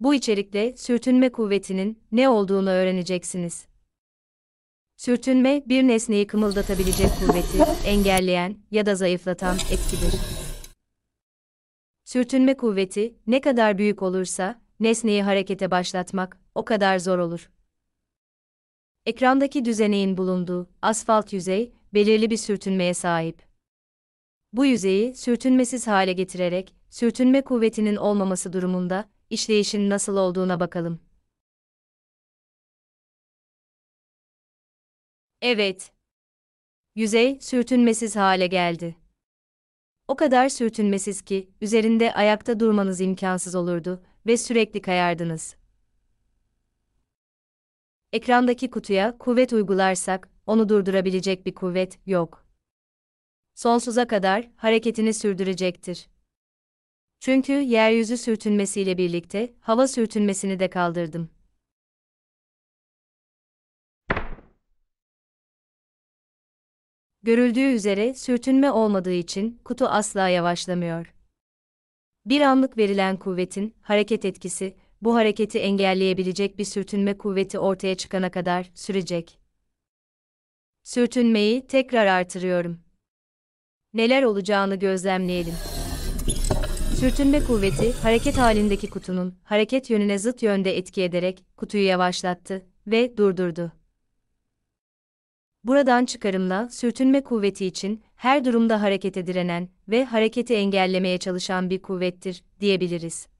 Bu içerikte sürtünme kuvvetinin ne olduğunu öğreneceksiniz. Sürtünme, bir nesneyi kımıldatabilecek kuvveti engelleyen ya da zayıflatan etkidir. Sürtünme kuvveti ne kadar büyük olursa nesneyi harekete başlatmak o kadar zor olur. Ekrandaki düzeneğin bulunduğu asfalt yüzey belirli bir sürtünmeye sahip. Bu yüzeyi sürtünmesiz hale getirerek, sürtünme kuvvetinin olmaması durumunda, işleyişin nasıl olduğuna bakalım. Evet. Yüzey sürtünmesiz hale geldi. O kadar sürtünmesiz ki, üzerinde ayakta durmanız imkansız olurdu ve sürekli kayardınız. Ekrandaki kutuya kuvvet uygularsak, onu durdurabilecek bir kuvvet yok.'' sonsuza kadar hareketini sürdürecektir. Çünkü yeryüzü sürtünmesiyle birlikte hava sürtünmesini de kaldırdım. Görüldüğü üzere sürtünme olmadığı için kutu asla yavaşlamıyor. Bir anlık verilen kuvvetin hareket etkisi bu hareketi engelleyebilecek bir sürtünme kuvveti ortaya çıkana kadar sürecek. Sürtünmeyi tekrar artırıyorum neler olacağını gözlemleyelim. Sürtünme kuvveti, hareket halindeki kutunun hareket yönüne zıt yönde etki ederek kutuyu yavaşlattı ve durdurdu. Buradan çıkarımla sürtünme kuvveti için her durumda harekete direnen ve hareketi engellemeye çalışan bir kuvvettir diyebiliriz.